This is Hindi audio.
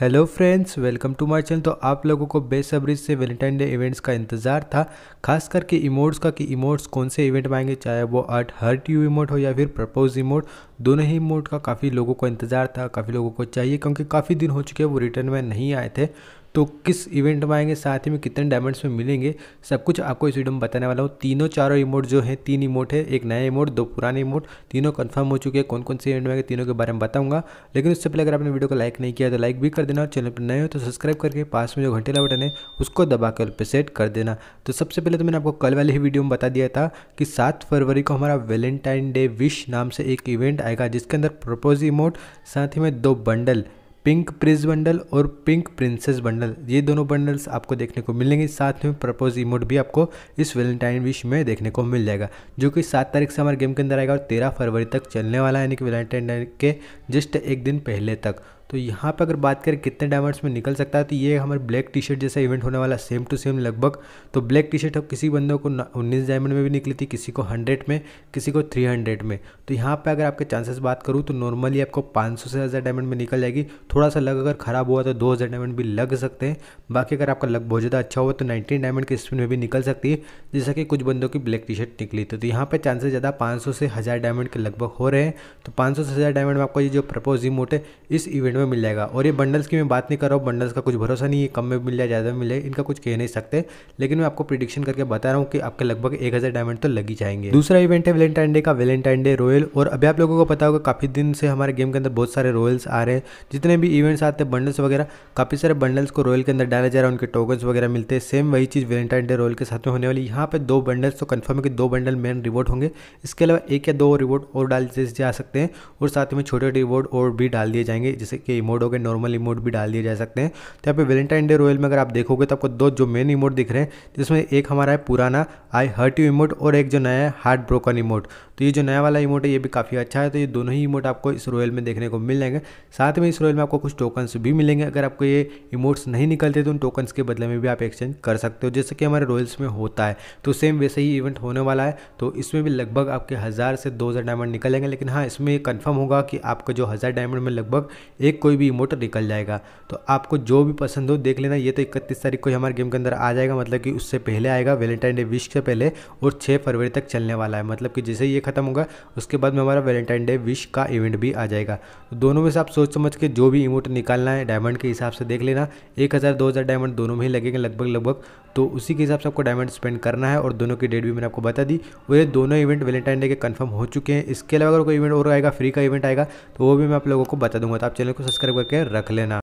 hello friends welcome to my channel तो आप लोगों को बेसब्री से वैलेंटाइन डे इवेंट्स का इंतज़ार था खास करके इमोट्स का कि इमोट्स कौन से इवेंट में आएंगे चाहे वो आर्ट हर्ट यू इमोट हो या फिर प्रपोज इमोट दोनों ही इमोट का काफ़ी लोगों को इंतज़ार था काफ़ी लोगों को चाहिए क्योंकि काफ़ी दिन हो चुके हैं वो रिटर्न में नहीं आए थे तो किस इवेंट में आएंगे साथ ही में कितने डायमंड्स में मिलेंगे सब कुछ आपको इस वीडियो में बताने वाला हूँ तीनों चारों इमोट जो है तीन इमोट है एक नया इमोट दो पुराने इमोट तीनों कन्फर्म हो चुके हैं कौन कौन से इवेंट में आएंगे तीनों के बारे में बताऊँगा लेकिन उससे पहले अगर आपने वीडियो को लाइक नहीं किया तो लाइक भी कर देना और चैनल पर नए हो तो सब्सक्राइब करके पास में जो घंटे वाला बटन है उसको दबा कर पे सेट कर देना तो सबसे पहले तो मैंने आपको कल वाले ही वीडियो में बता दिया था कि सात फरवरी को हमारा वैलेंटाइन डे विश नाम से एक इवेंट आएगा जिसके अंदर प्रपोज इमोट साथ ही में दो बंडल पिंक प्रिज बंडल और पिंक प्रिंसेस बंडल ये दोनों बंडल्स आपको देखने को मिलेंगे साथ में प्रपोज इमोट भी आपको इस वैलेंटाइन विश में देखने को मिल जाएगा जो कि सात तारीख से हमारे गेम के अंदर आएगा और तेरह फरवरी तक चलने वाला है यानी कि वैलेंटाइन डे के जस्ट एक दिन पहले तक तो यहाँ पर अगर बात करें कितने डायमंड्स में निकल सकता है तो ये हमारे ब्लैक टी शर्ट जैसा इवेंट होने वाला सेम टू सेम लगभग तो ब्लैक टी शर्ट अब किसी बंदों को उन्नीस डायमंड में भी निकली थी किसी को हंड्रेड में किसी को थ्री हंड्रेड में तो यहाँ पर अगर आपके चांसेस बात करूँ तो नॉर्मली आपको पाँच सौ से हज़ार डायमंड में निकल जाएगी थोड़ा सा लग अगर खराब हुआ तो दो हज़ार डायमंड भी लग सकते हैं बाकी अगर आपका लग बहुत ज़्यादा अच्छा हुआ तो नाइनटीन डायमंड के स्पिन में भी निकल सकती है जैसा कि कुछ बंदों की ब्लैक टी शर्ट निकली थी तो, तो यहाँ पर चांसेस ज़्यादा पाँच से हज़ार डायमंड के लगभग हो रहे हैं तो पाँच से हज़ार डायमंड में आपको ये जो प्रपोज इमोट है इस इवेंट में मिल जाएगा और ये बंडल्स की मैं बात नहीं कर रहा हूँ बंडल्स का कुछ भरोसा नहीं है कम में मिल जाए ज़्यादा में मिले इनका कुछ कह नहीं सकते लेकिन मैं आपको प्रिडिक्शन करके बता रहा हूँ कि आपके लगभग एक हज़ार डायमंड तो लगी जाएंगे दूसरा इवेंट है वेलेंटाइन डे का वेलेंटाइन डे रॉयल और अभी आप लोगों को पता होगा काफ़ी दिन से हमारे गेम के अंदर बहुत सारे रॉयल्स आ रहे हैं जितने भी इवेंट्स आते हैं बंडल्स वगैरह काफ़ी सारे बंडल्स को रॉयल के अंदर डाला जा रहा है उनके टोकन्स वगैरह मिलते हैं सेम वही चीज़ वेलेंटाइन डे रॉयल के साथ में होने वाली यहाँ पर दो बंडल्स तो कन्फर्म है कि दो बंडल मेन रिवॉर्ड होंगे इसके अलावा एक या दो रिवॉर्ड और डाल जा सकते हैं और साथ में छोटे छोटे रिवॉर्ड और भी डाल दिए जाएंगे जैसे के इमोट हो गए नॉर्मल इमोट भी डाल दिए जा सकते हैं तो यहाँ पे वेलेंटाइन डे रॉयल में अगर आप देखोगे तो आपको दो जो मेन इमोट दिख रहे हैं जिसमें एक हमारा है पुराना आई हर्ट यू इमोट और एक जो नया है हार्ट ब्रोकन इमोट तो ये जो नया वाला इमोट है ये भी काफ़ी अच्छा है तो ये दोनों ही इमोट आपको इस रॉयल में देखने को मिल जाएंगे साथ में इस रॉयल में आपको कुछ टोकन्स भी मिलेंगे अगर आपको ये इमोट्स नहीं निकलते तो उन टोकन्स के बदले में भी आप एक्सचेंज कर सकते हो जैसे कि हमारे रॉयल्स में होता है तो सेम वैसे ही इवेंट होने वाला है तो इसमें भी लगभग आपके हज़ार से दो हज़ार डायमंड निकलेंगे लेकिन हाँ इसमें कन्फर्म होगा कि आपका जो हज़ार डायमंड में लगभग एक कोई भी इमोट निकल जाएगा तो आपको जो भी पसंद हो देख लेना ये तो इकतीस तारीख को हमारे गेम के अंदर आ जाएगा मतलब कि उससे पहले आएगा वैलेंटाइन डे विश से पहले और छः फरवरी तक चलने वाला है मतलब कि जैसे ये ख़त्म होगा उसके बाद में हमारा वैलेंटाइन डे विश का इवेंट भी आ जाएगा दोनों में से आप सोच समझ के जो भी इमोट निकालना है डायमंड के हिसाब से देख लेना एक हज़ार दो हज़ार डायमंड दोनों में ही लगेंगे लगभग लगभग तो उसी के हिसाब से आपको डायमंड स्पेंड करना है और दोनों की डेट भी मैंने आपको बता दी और ये दोनों इवेंट वैलेंटाइन डे के कन्फर्म हो चुके हैं इसके अलावा अगर कोई इवेंट और आएगा फ्री का इवेंट आएगा तो वो भी मैं आप लोगों को बता दूंगा तो आप चैनल को सब्सक्राइब करके रख लेना